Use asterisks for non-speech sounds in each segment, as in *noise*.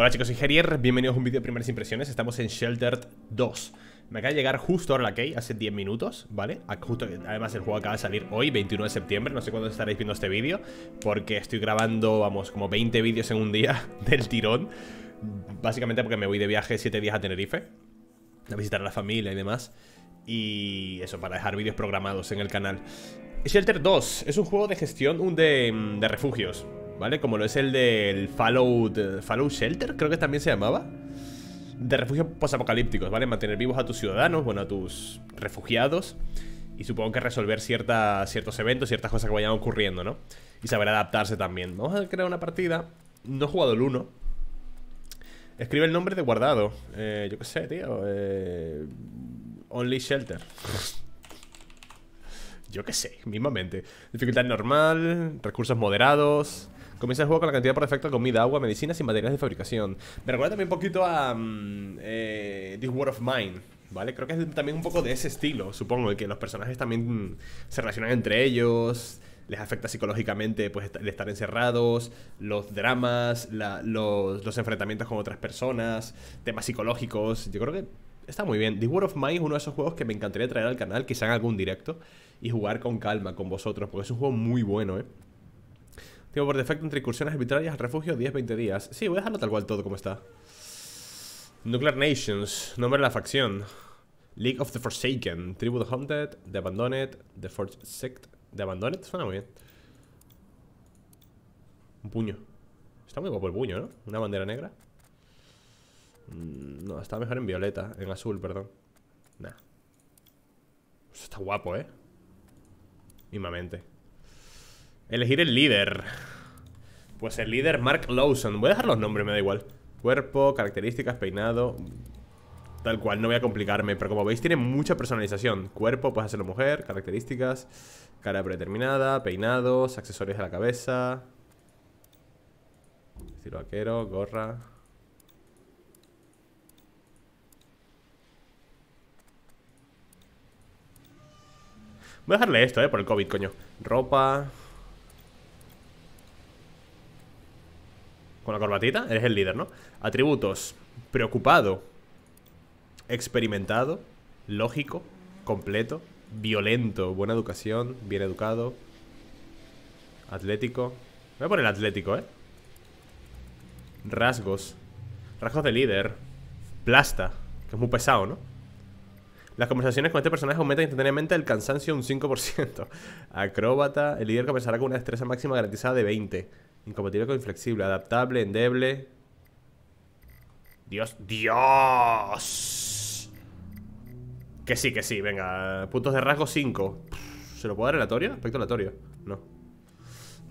Hola chicos, soy Gerier, bienvenidos a un vídeo de primeras impresiones Estamos en Sheltered 2 Me acaba de llegar justo ahora la key, hace 10 minutos, ¿vale? además el juego acaba de salir hoy, 21 de septiembre No sé cuándo estaréis viendo este vídeo Porque estoy grabando, vamos, como 20 vídeos en un día *laughs* del tirón Básicamente porque me voy de viaje 7 días a Tenerife A visitar a la familia y demás y eso, para dejar vídeos programados en el canal. Sheltered 2 es un juego de gestión de, mm, de refugios. ¿vale? Como lo es el del Fallout, Fallout Shelter, creo que también se llamaba. De refugios posapocalípticos, ¿vale? Mantener vivos a tus ciudadanos, bueno, a tus refugiados. Y supongo que resolver ciertos eventos, ciertas cosas que vayan ocurriendo, ¿no? Y saber adaptarse también. Vamos a crear una partida. No he jugado el 1. Escribe el nombre de guardado. Eh, yo qué sé, tío. Eh, only Shelter. *laughs* Yo qué sé, mismamente. Dificultad normal, recursos moderados. Comienza el juego con la cantidad perfecta de comida, agua, medicinas y materiales de fabricación. Me recuerda también un poquito a mm, eh, This World of Mine. ¿Vale? Creo que es también un poco de ese estilo, supongo, que los personajes también se relacionan entre ellos, les afecta psicológicamente pues, el estar encerrados, los dramas, los, enfrentamientos con otras personas, temas psicológicos. Yo creo que está muy bien. This World of Mine es uno de esos juegos que me encantaría traer al canal, quizá en algún directo, y jugar con calma con vosotros, porque es un juego muy bueno, ¿eh? Tengo por defecto entre incursiones arbitrarias al refugio 10-20 días. Sí, voy a dejarlo tal cual todo como está. Nuclear Nations, nombre de la facción. League of the Forsaken, Tribu the Haunted, The Abandoned, The Forged Sect. The Abandoned suena muy bien. Un puño. Está muy guapo el puño, ¿no? Una bandera negra. Mm, no, está mejor en violeta, en azul, perdón. Nah. está guapo, ¿eh? Mismamente Elegir el líder Pues el líder Mark Lawson Voy a dejar los nombres, me da igual Cuerpo, características, peinado Tal cual, no voy a complicarme Pero como veis tiene mucha personalización Cuerpo, puedes hacerlo mujer, características Cara predeterminada, peinados, accesorios de la cabeza Estilo vaquero, gorra Voy a dejarle esto, eh, por el COVID, coño Ropa Con la corbatita, eres el líder, ¿no? Atributos, preocupado Experimentado Lógico, completo Violento, buena educación, bien educado Atlético Voy a poner atlético, ¿eh? Rasgos Rasgos de líder Plasta, que es muy pesado, ¿no? Las conversaciones con este personaje aumentan instantáneamente el cansancio un 5%. *laughs* Acróbata, el líder comenzará con una destreza máxima garantizada de 20. Incompatible con inflexible, adaptable, endeble. Dios, Dios. Que sí, que sí, venga. Puntos de rasgo 5. ¿Se lo puedo dar aleatorio? Aspecto aleatorio. No.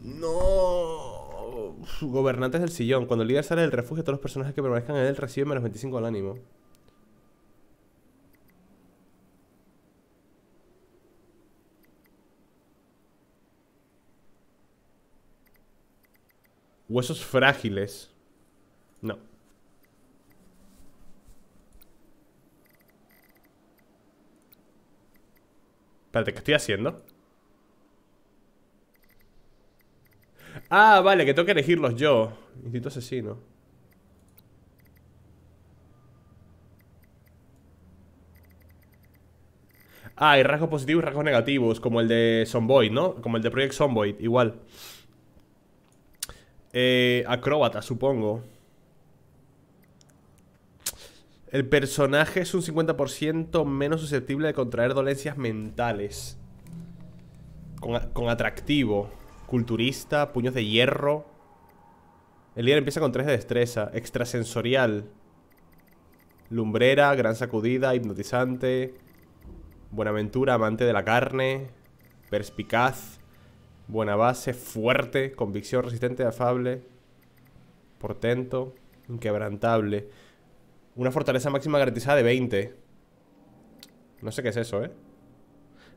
No. Gobernantes del sillón. Cuando el líder sale del refugio, todos los personajes que permanezcan en él reciben menos 25 al ánimo. Huesos frágiles. No. Espérate, ¿qué estoy haciendo? Ah, vale, que tengo que elegirlos yo. Instinto asesino. Ah, y rasgos positivos y rasgos negativos, como el de Sonboy, ¿no? Como el de Project Sonboy, igual. Eh, acróbata, supongo. El personaje es un 50% menos susceptible de contraer dolencias mentales. Con, con, atractivo. Culturista, puños de hierro. El líder empieza con 3 de destreza. Extrasensorial. Lumbrera, gran sacudida, hipnotizante. Buenaventura, amante de la carne. Perspicaz. Buena base, fuerte, convicción, resistente, afable, portento, inquebrantable. Una fortaleza máxima garantizada de 20. No sé qué es eso, ¿eh?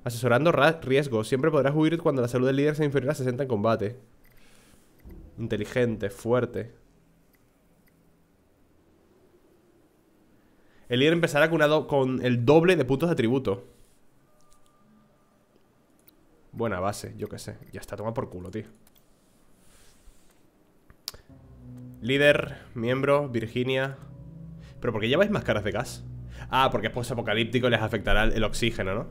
Asesorando riesgos. Siempre podrás huir cuando la salud del líder sea inferior a 60 en combate. Inteligente, fuerte. El líder empezará con, con el doble de puntos de atributo. Buena base, yo qué sé. Ya está, toma por culo, tío. Líder, miembro, Virginia. ¿Pero por qué lleváis máscaras de gas? Ah, porque es apocalíptico les afectará el oxígeno, ¿no?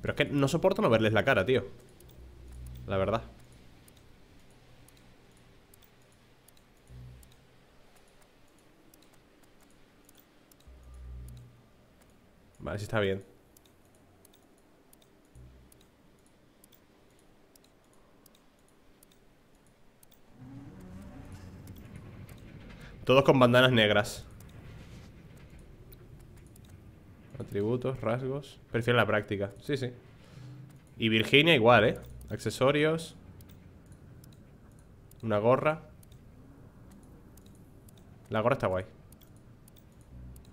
Pero es que no soporto no verles la cara, tío. La verdad. Vale, sí está bien. Todos con bandanas negras Atributos, rasgos Prefiero la práctica, sí, sí Y Virginia igual, eh Accesorios Una gorra La gorra está guay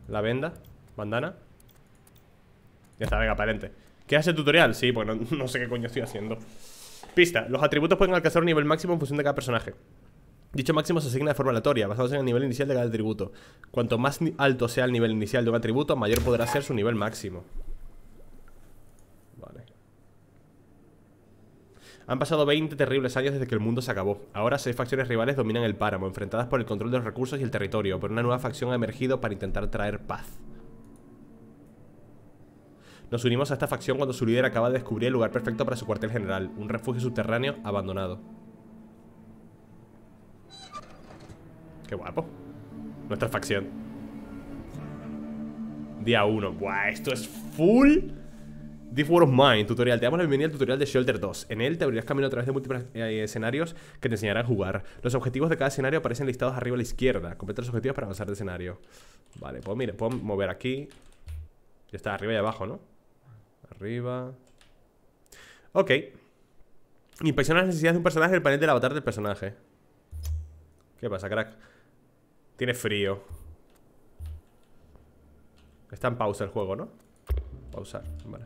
La venda Bandana Ya está, venga, aparente ¿Qué hace el tutorial? Sí, pues no, *laughs* no sé qué coño estoy haciendo Pista, los atributos pueden alcanzar un nivel máximo en función de cada personaje Dicho máximo se asigna de forma aleatoria, basándose en el nivel inicial de cada atributo. Cuanto más alto sea el nivel inicial de un atributo, mayor podrá ser su nivel máximo. Vale. Han pasado 20 terribles años desde que el mundo se acabó. Ahora seis facciones rivales dominan el páramo, enfrentadas por el control de los recursos y el territorio, pero una nueva facción ha emergido para intentar traer paz. Nos unimos a esta facción cuando su líder acaba de descubrir el lugar perfecto para su cuartel general, un refugio subterráneo abandonado. Qué guapo. Nuestra facción. Día 1. Buah, esto es full. Deep world of Mind, tutorial. Te damos la bienvenida al tutorial de Shelter 2. En él te abrirás camino a través de múltiples eh, escenarios que te enseñarán a jugar. Los objetivos de cada escenario aparecen listados arriba a la izquierda. Completa los objetivos para avanzar de escenario. Vale, pues mire, puedo mover aquí. Ya está, arriba y abajo, ¿no? Arriba. Ok. Inspecciona las necesidades de un personaje en el panel del avatar del personaje. ¿Qué pasa, crack? Tiene frío. Está en pausa el juego, ¿no? Pausar, vale.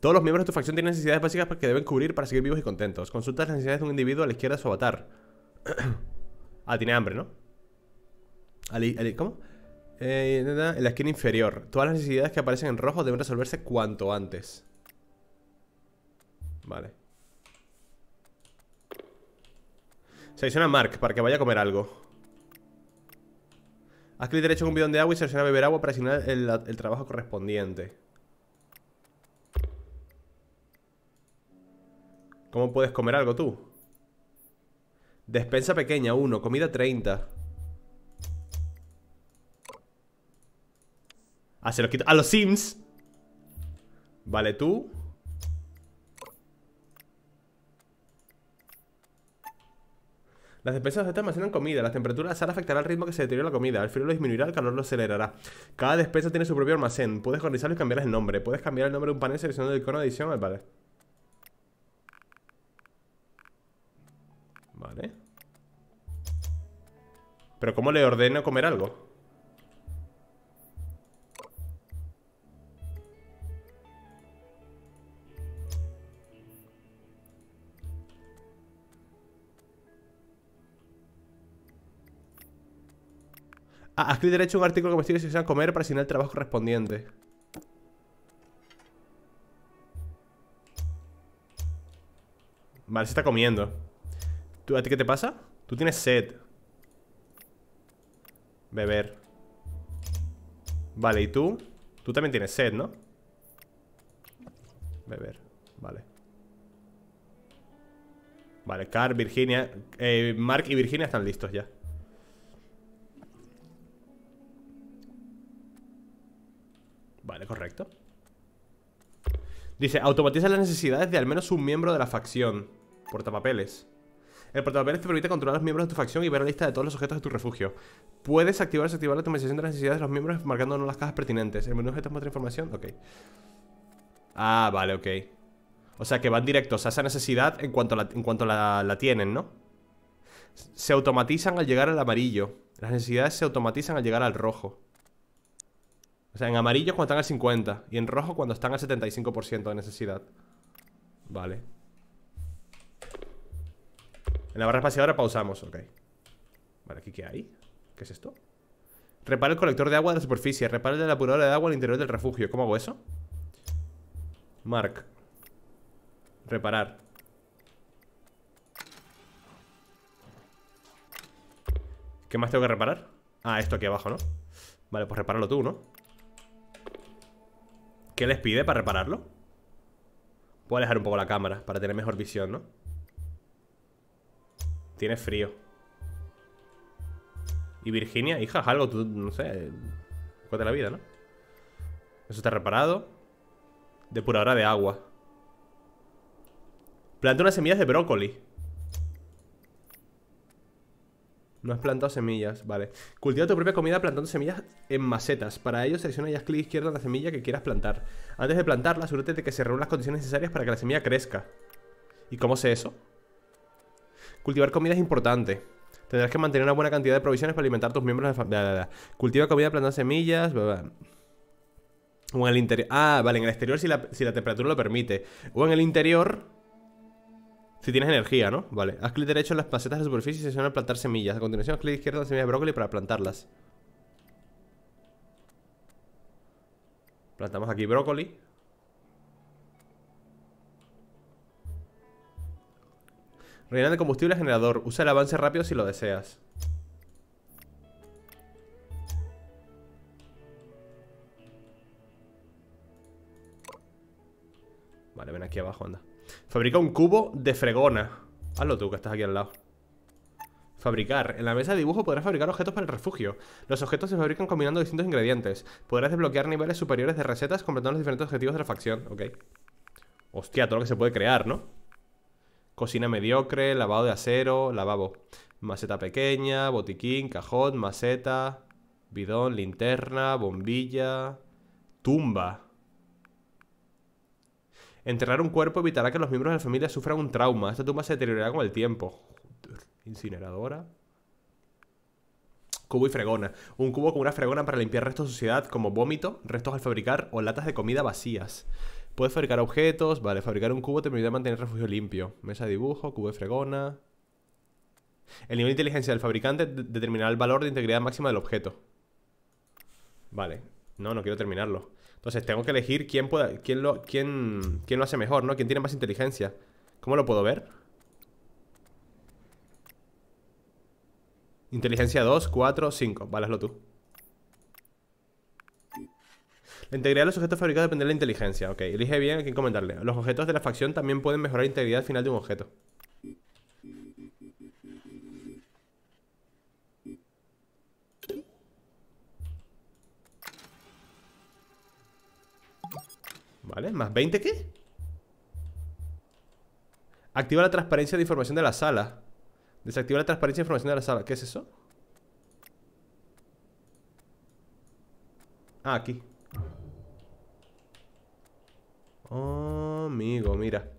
Todos los miembros de tu facción tienen necesidades básicas que deben cubrir para seguir vivos y contentos. Consulta las necesidades de un individuo a la izquierda de su avatar. *clears throat* ah, tiene hambre, ¿no? Ali, ¿Cómo? Eh, en la esquina inferior. Todas las necesidades que aparecen en rojo deben resolverse cuanto antes. Vale. Selecciona a Mark para que vaya a comer algo. Haz clic derecho en un bidón de agua y selecciona beber agua para asignar el, trabajo correspondiente. ¿Cómo puedes comer algo tú? Despensa pequeña, 1. Comida 30. Ah, se los quito. ¡A los Sims! Vale, tú. Las despensas de almacenan comida. La temperatura de la sala afectará el ritmo que se deteriora la comida. El frío lo disminuirá, el calor lo acelerará. Cada despensa tiene su propio almacén. Puedes organizarlo y cambiar el nombre. Puedes cambiar el nombre de un panel seleccionando el icono de edición al Vale. Pero ¿cómo le ordeno comer algo? Ah, has clic derecho un artículo comestible si a comer para asignar el trabajo correspondiente. Vale, se está comiendo. ¿Tú, ¿A ti qué te pasa? Tú tienes sed. Beber. Vale, ¿y tú? Tú también tienes sed, ¿no? Beber. Vale. Vale, Car, Virginia. Eh, Mark y Virginia están listos ya. Vale, correcto Dice, automatiza las necesidades de al menos un miembro de la facción Portapapeles El portapapeles te permite controlar a los miembros de tu facción y ver la lista de todos los objetos de tu refugio Puedes activar o desactivar la automatización de las necesidades de los miembros marcando las cajas pertinentes El menú objetos muestra información, ok Ah, vale, ok O sea que van directos a esa necesidad en cuanto en cuanto la tienen, ¿no? se automatizan al llegar al amarillo. Las necesidades se automatizan al llegar al rojo. O sea, en amarillo cuando están al 50 y en rojo cuando están al 75% de necesidad. Vale. En la barra espaciadora pausamos, ok. Vale, ¿aquí qué hay? ¿Qué es esto? Repara el colector de agua de la superficie. Repara el de de agua al interior del refugio. ¿Cómo hago eso? Mark. Reparar. ¿Qué más tengo que reparar? Ah, esto aquí abajo, ¿no? Vale, pues repáralo tú, ¿no? ¿Qué les pide para repararlo? a alejar un poco la cámara para tener mejor visión, ¿no? Tiene frío. Y Virginia, hija, algo, tú, no sé. Cuéntate la vida, ¿no? Eso está reparado. Depuradora de agua. Planta unas semillas de brócoli. No has plantado semillas, vale. Cultiva tu propia comida plantando semillas en macetas. Para ello, selecciona y haz clic izquierdo en la semilla que quieras plantar. Antes de plantarla, asegúrate de que se reúnan las condiciones necesarias para que la semilla crezca. ¿Y cómo sé eso? Cultivar comida es importante. Tendrás que mantener una buena cantidad de provisiones para alimentar tus miembros de la familia. Cultiva comida plantando semillas. O en el interior. Ah, vale, en el exterior si la temperatura lo permite. O en el interior si tienes energía, ¿no? Vale. Haz clic derecho en las placetas de superficie y se a plantar semillas. A continuación, haz clic izquierdo en semilla de brócoli para plantarlas. Plantamos aquí brócoli. Rellena de combustible generador. Usa el avance rápido si lo deseas. Vale, ven aquí abajo, anda. Fabrica un cubo de fregona. Hazlo tú, que estás aquí al lado. Fabricar. En la mesa de dibujo podrás fabricar objetos para el refugio. Los objetos se fabrican combinando distintos ingredientes. Podrás desbloquear niveles superiores de recetas completando los diferentes objetivos de la facción. Ok. Hostia, todo lo que se puede crear, ¿no? Cocina mediocre, lavado de acero, lavabo. Maceta pequeña, botiquín, cajón, maceta, bidón, linterna, bombilla, tumba. Enterrar un cuerpo evitará que los miembros de la familia sufran un trauma. Esta tumba se deteriorará con el tiempo. Incineradora. Cubo y fregona. Un cubo con una fregona para limpiar restos de suciedad como vómito, restos al fabricar o latas de comida vacías. Puedes fabricar objetos, vale, fabricar un cubo te permite mantener refugio limpio. Mesa de dibujo, cubo y fregona. El nivel de inteligencia del fabricante determinará el valor de integridad máxima del objeto. Vale, no, no quiero terminarlo. Entonces tengo que elegir quién, quién, lo, quién, lo hace mejor, ¿no? ¿Quién tiene más inteligencia? ¿Cómo lo puedo ver? Inteligencia 2, 4, 5. Vale, hazlo tú. La integridad de los objetos fabricados depende de la inteligencia. Ok, elige bien a quién comentarle. Los objetos de la facción también pueden mejorar la integridad final de un objeto. ¿Vale? ¿Más 20 qué? Activa la transparencia de información de la sala. Desactiva la transparencia de información de la sala. ¿Qué es eso? Ah, aquí. Oh, amigo, mira.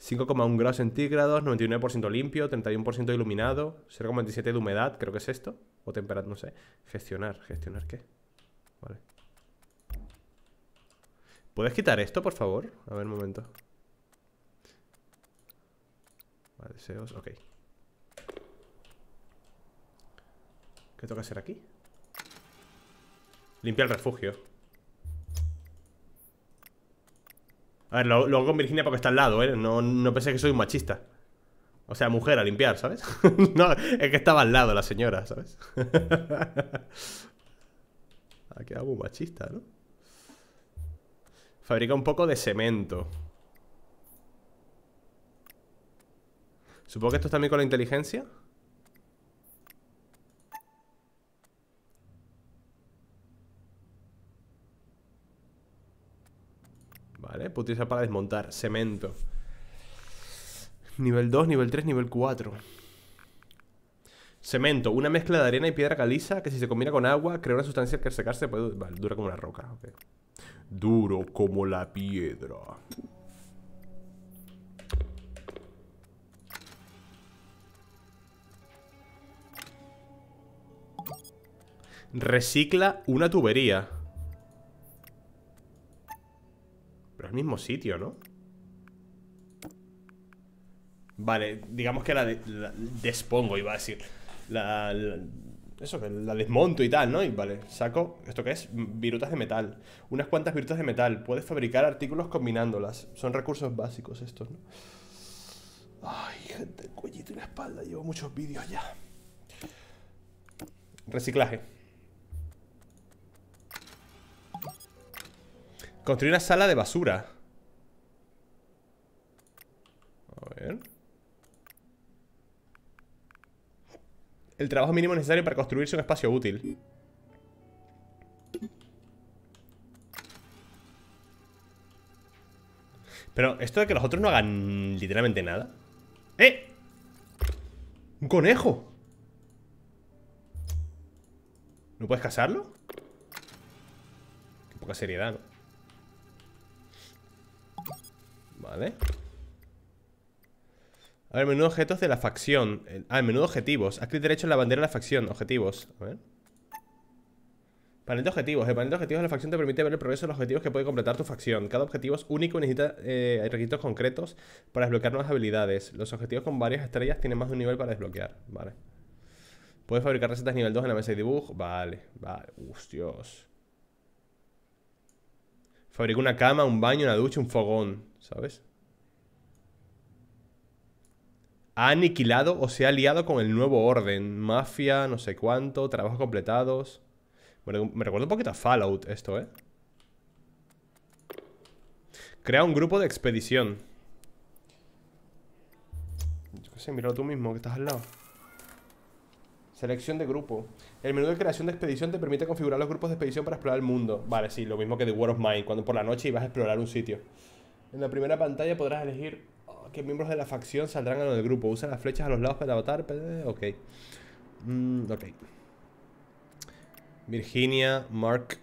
5,1 grados centígrados, 99% limpio, 31% iluminado, 0,27 de humedad, creo que es esto. O temperatura, no sé. Gestionar, gestionar qué. Vale. ¿Puedes quitar esto, por favor? A ver, un momento. Vale, deseos, ok. ¿Qué toca hacer aquí? Limpia el refugio. A ver, lo, hago con Virginia porque está al lado, ¿eh? No, pensé que soy un machista. O sea, mujer a limpiar, ¿sabes? *laughs* no, es que estaba al lado la señora, ¿sabes? Aquí hago un machista, ¿no? Fabrica un poco de cemento. Supongo que esto es también con la inteligencia. Vale, puedo utilizar para desmontar cemento. Nivel 2, nivel 3, nivel 4. Cemento, una mezcla de arena y piedra caliza que si se combina con agua crea una sustancia que al secarse puede... Vale, dura como una roca duro como la piedra. Recicla una tubería. Pero es el mismo sitio, ¿no? Vale, digamos que la, despongo, iba a decir. la eso, que la desmonto y tal, ¿no? Y vale, saco esto que es virutas de metal. Unas cuantas virutas de metal. Puedes fabricar artículos combinándolas. Son recursos básicos estos, ¿no? Ay, gente, el cuellito y la espalda. Llevo muchos vídeos ya. Reciclaje. Construir una sala de basura. A ver. El trabajo mínimo necesario para construirse un espacio útil. Pero esto de que los otros no hagan literalmente nada. ¡Eh! ¡Un conejo! ¿No puedes casarlo? Qué poca seriedad, Vale a ver, menú objetos de la facción. Ah, el menú objetivos. Haz clic derecho en la bandera de la facción. Objetivos. A ver. Panel de objetivos. El panel de objetivos de la facción te permite ver el progreso de los objetivos que puede completar tu facción. Cada objetivo es único y necesita eh, requisitos concretos para desbloquear nuevas habilidades. Los objetivos con varias estrellas tienen más de un nivel para desbloquear. Vale. Puedes fabricar recetas nivel 2 en la mesa de dibujo. Vale, vale. Uf, Dios. Fabrica una cama, un baño, una ducha, un fogón. ¿Sabes? ha aniquilado o se ha aliado con el nuevo orden. Mafia, no sé cuánto, trabajos completados. Bueno, me recuerda un poquito a Fallout esto, ¿eh? Crea un grupo de expedición. Yo qué sé, míralo tú mismo, que estás al lado. Selección de grupo. El menú de creación de expedición te permite configurar los grupos de expedición para explorar el mundo. Vale, sí, lo mismo que The World of Mind. cuando por la noche ibas a explorar un sitio. En la primera pantalla podrás elegir que miembros de la facción saldrán a lo del grupo. Usa las flechas a los lados para votar. Ok. Mm, ok. Virginia, Mark.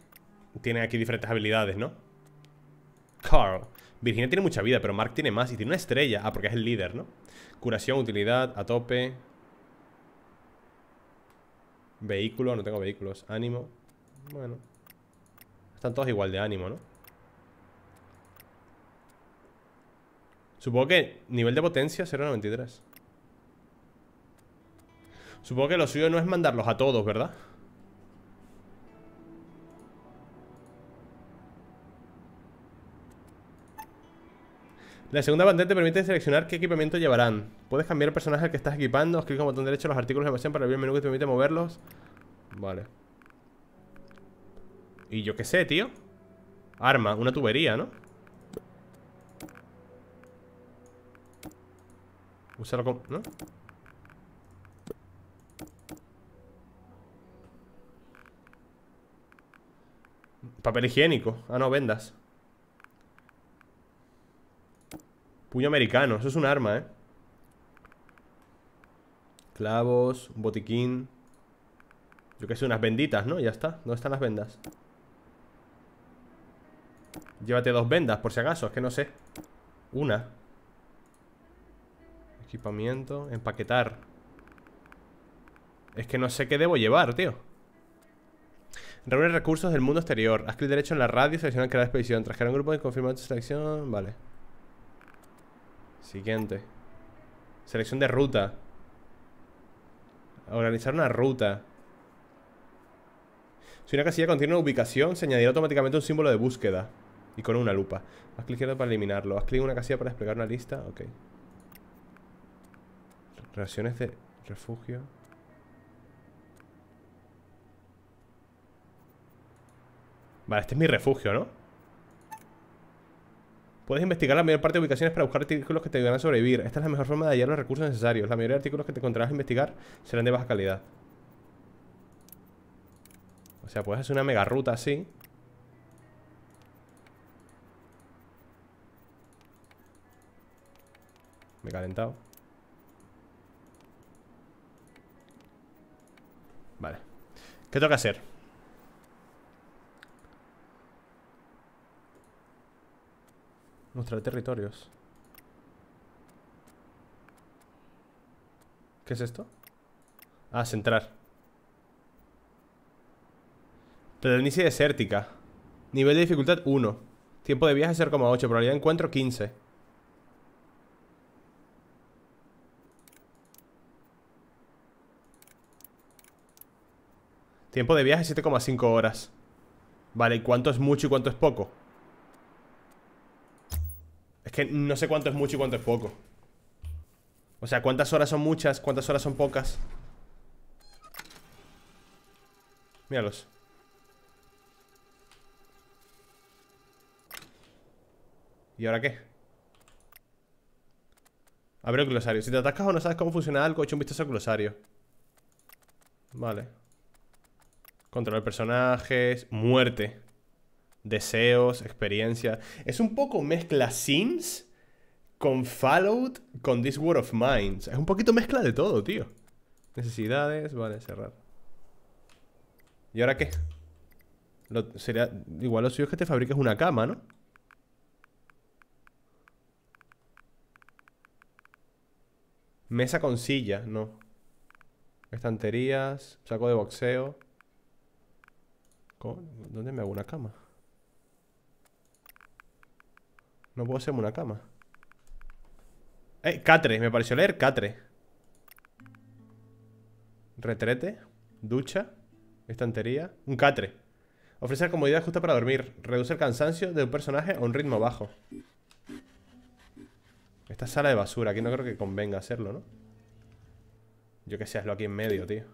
Tienen aquí diferentes habilidades, ¿no? Carl. Virginia tiene mucha vida, pero Mark tiene más. Y tiene una estrella. Ah, porque es el líder, ¿no? Curación, utilidad, a tope. Vehículo, no tengo vehículos. Ánimo. Bueno. Están todos igual de ánimo, ¿no? Supongo que nivel de potencia 0.93 Supongo que lo suyo no es mandarlos a todos, ¿verdad? La segunda pantalla te permite seleccionar qué equipamiento llevarán. Puedes cambiar el personaje al que estás equipando. Os clic con botón derecho los artículos de emoción para abrir el menú que te permite moverlos. Vale. Y yo qué sé, tío. Arma, una tubería, ¿no? Usarlo con... ¿no? Papel higiénico. Ah, no, vendas. Puño americano. Eso es un arma, ¿eh? Clavos, un botiquín. Yo qué sé, unas venditas, ¿no? Ya está. ¿Dónde están las vendas? Llévate dos vendas, por si acaso. Es que no sé. Una. Equipamiento, empaquetar Es que no sé qué debo llevar, tío Reúne recursos del mundo exterior Haz clic derecho en la radio, selecciona crear expedición Trajera un grupo de confirmación tu selección Vale Siguiente Selección de ruta Organizar una ruta Si una casilla contiene una ubicación Se añadirá automáticamente un símbolo de búsqueda Y con una lupa Haz clic izquierdo para eliminarlo Haz clic en una casilla para desplegar una lista Ok Relaciones de refugio. Vale, este es mi refugio, ¿no? Puedes investigar la mayor parte de ubicaciones para buscar artículos que te ayuden a sobrevivir. Esta es la mejor forma de hallar los recursos necesarios. La mayoría de artículos que te encontrarás a investigar serán de baja calidad. O sea, puedes hacer una mega ruta así. Me he calentado. Vale. ¿Qué tengo que hacer? Mostrar territorios. ¿Qué es esto? Ah, centrar. inicia desértica. Nivel de dificultad 1. Tiempo de viaje 0,8. Probabilidad de encuentro 15. Tiempo de viaje 7,5 horas Vale, ¿y cuánto es mucho y cuánto es poco? Es que no sé cuánto es mucho y cuánto es poco O sea, ¿cuántas horas son muchas? ¿Cuántas horas son pocas? Míralos ¿Y ahora qué? Abre el glosario Si te atascas o no sabes cómo funciona algo Echa un vistazo al glosario Vale Controlar personajes, muerte, deseos, experiencia. Es un poco mezcla Sims con Fallout, con This World of Minds. Es un poquito mezcla de todo, tío. Necesidades, vale, cerrar. ¿Y ahora qué? sería, igual lo suyo es que te fabriques una cama, ¿no? Mesa con silla, no. Estanterías, saco de boxeo. ¿Dónde me hago una cama? No puedo hacerme una cama. ¡Eh! Catre, me pareció leer catre. Retrete, ducha, estantería, un catre. Ofrecer comodidad justa para dormir. Reduce el cansancio de un personaje a un ritmo bajo. Esta sala de basura, aquí no creo que convenga hacerlo, ¿no? Yo que sé, hazlo aquí en medio, tío.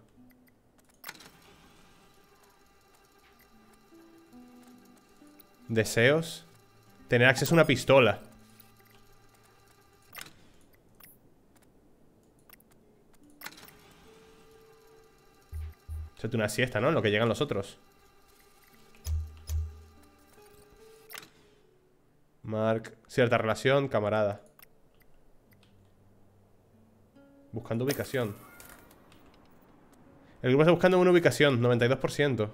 Deseos. Tener acceso a una pistola. Echate una siesta, ¿no? En lo que llegan los otros. Mark. Cierta relación, camarada. Buscando ubicación. El grupo está buscando una ubicación, 92%.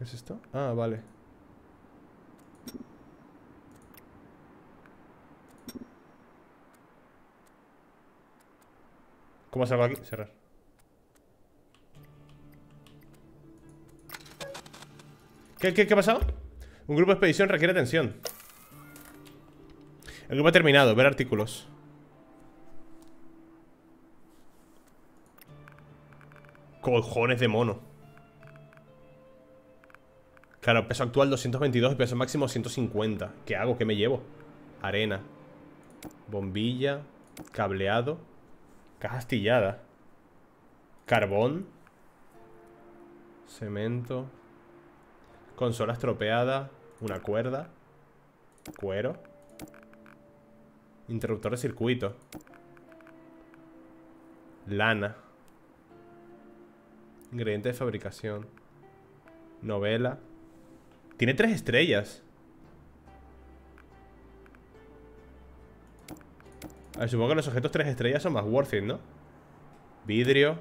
¿Qué es esto? Ah, vale. ¿Cómo salgo aquí? Cerrar. ¿Qué, qué, qué ha pasado? Un grupo de expedición requiere atención. El grupo ha terminado. Ver artículos. Cojones de mono. Claro, peso actual 222 y peso máximo 150. ¿Qué hago? ¿Qué me llevo? Arena. Bombilla. Cableado. Caja astillada. Carbón. Cemento. Consola estropeada. Una cuerda. Cuero. Interruptor de circuito. Lana. Ingrediente de fabricación. Novela. Tiene tres estrellas. A ah, ver, supongo que los objetos tres estrellas son más worth it, ¿no? Vidrio.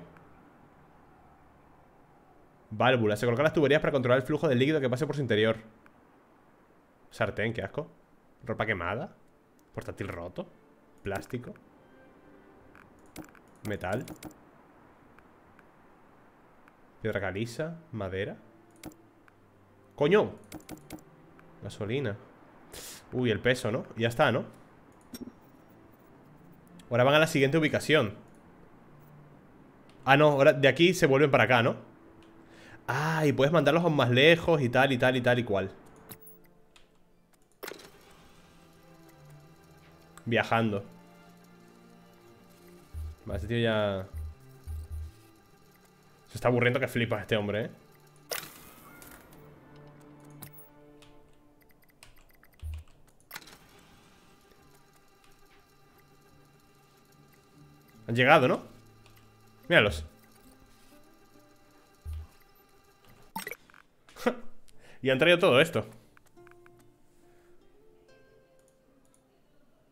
Válvula. Se colocan las tuberías para controlar el flujo de líquido que pase por su interior. Sartén, qué asco. Ropa quemada. Portátil roto. Plástico. Metal. Piedra caliza. Madera. ¡Coño! Gasolina Uy, el peso, ¿no? Ya está, ¿no? Ahora van a la siguiente ubicación Ah, no, ahora de aquí se vuelven para acá, ¿no? Ah, y puedes mandarlos aún más lejos y tal, y tal, y tal, y cual Viajando Vale, este tío ya... Se está aburriendo que flipas este hombre, ¿eh? Han llegado, ¿no? Míralos *laughs* Y han traído todo esto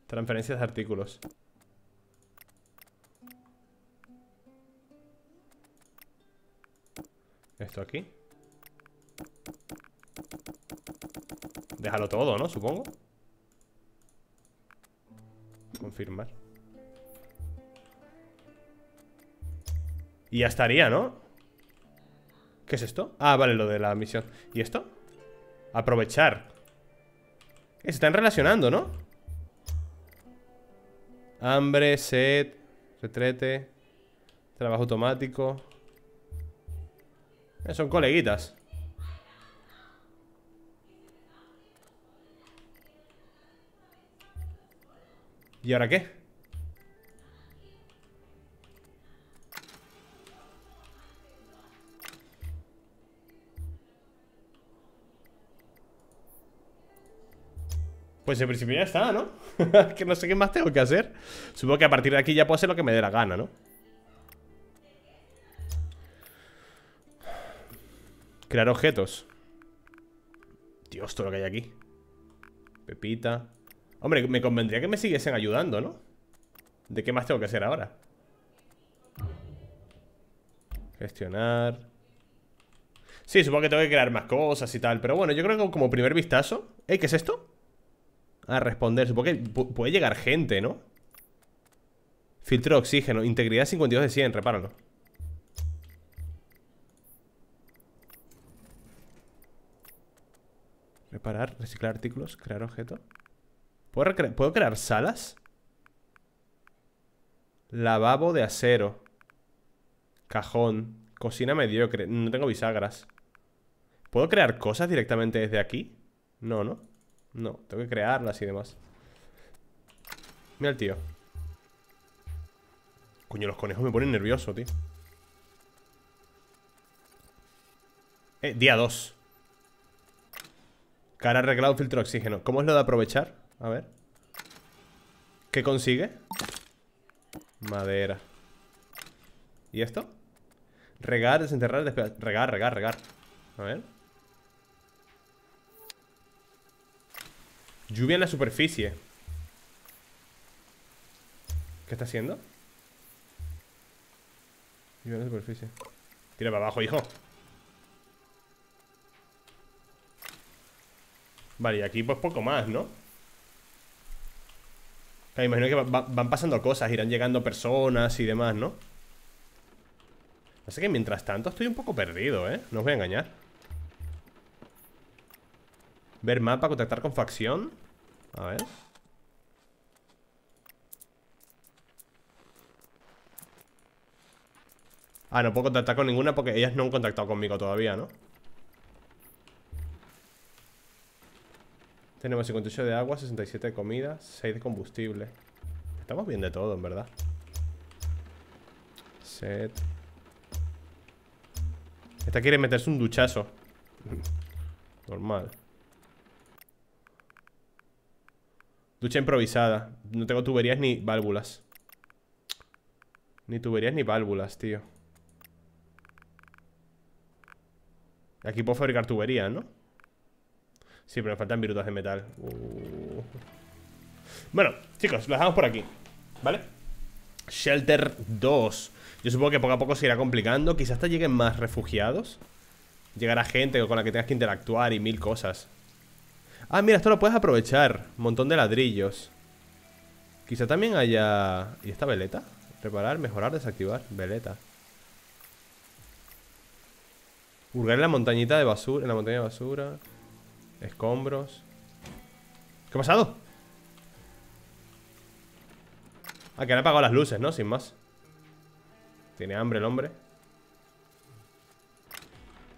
Transferencias de artículos Esto aquí Déjalo todo, ¿no? Supongo Confirmar Y ya estaría, ¿no? ¿Qué es esto? Ah, vale, lo de la misión ¿Y esto? Aprovechar Se están relacionando, ¿no? Hambre, sed Retrete Trabajo automático eh, Son coleguitas ¿Y ahora qué? Pues en principio ya está, ¿no? *laughs* que no sé qué más tengo que hacer Supongo que a partir de aquí ya puedo hacer lo que me dé la gana, ¿no? Crear objetos Dios, todo lo que hay aquí Pepita Hombre, me convendría que me siguiesen ayudando, ¿no? ¿De qué más tengo que hacer ahora? Gestionar Sí, supongo que tengo que crear más cosas y tal Pero bueno, yo creo que como primer vistazo ¿Eh? ¿Qué es esto? a responder. Supongo que puede llegar gente, ¿no? Filtro de oxígeno. Integridad 52 de 100, repáralo. Reparar, reciclar artículos, crear objeto. ¿Puedo, ¿Puedo crear salas? Lavabo de acero. Cajón. Cocina mediocre. No tengo bisagras. ¿Puedo crear cosas directamente desde aquí? No, ¿no? No, tengo que crearlas y demás Mira el tío Coño, los conejos me ponen nervioso, tío Eh, día 2 Cara arreglado filtro de oxígeno ¿Cómo es lo de aprovechar? A ver ¿Qué consigue? Madera ¿Y esto? Regar, desenterrar, despegar Regar, regar, regar A ver Lluvia en la superficie ¿Qué está haciendo? Lluvia en la superficie Tira para abajo, hijo Vale, y aquí pues poco más, ¿no? Me imagino que van pasando cosas, irán llegando personas y demás, ¿no? Así que mientras tanto estoy un poco perdido, ¿eh? No os voy a engañar Ver mapa, contactar con facción. A ver. Ah, no puedo contactar con ninguna porque ellas no han contactado conmigo todavía, ¿no? Tenemos 58 de agua, 67 de comida, 6 de combustible. Estamos bien de todo, en verdad. Set. Esta quiere meterse un duchazo. Normal. Ducha improvisada. No tengo tuberías ni válvulas. Ni tuberías ni válvulas, tío. Aquí puedo fabricar tuberías, ¿no? Sí, pero me faltan virutas de metal. Uh. Bueno, chicos, lo dejamos por aquí. ¿Vale? Shelter 2. Yo supongo que poco a poco se irá complicando. Quizás hasta lleguen más refugiados. Llegará gente con la que tengas que interactuar y mil cosas. Ah, mira, esto lo puedes aprovechar. Un Montón de ladrillos. Quizá también haya... ¿Y esta veleta? Reparar, mejorar, desactivar. Veleta. Hurgar en la montañita de basura. En la montaña de basura. Escombros. ¿Qué ha pasado? Ah, que han apagado las luces, ¿no? Sin más. Tiene hambre el hombre.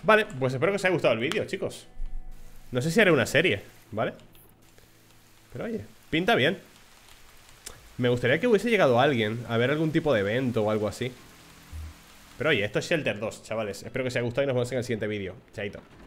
Vale, pues espero que os haya gustado el vídeo, chicos. No sé si haré una serie. ¿Vale? Pero oye, pinta bien Me gustaría que hubiese llegado alguien A ver algún tipo de evento o algo así Pero oye, esto es Shelter 2, chavales Espero que os haya gustado y nos vemos en el siguiente vídeo Chaito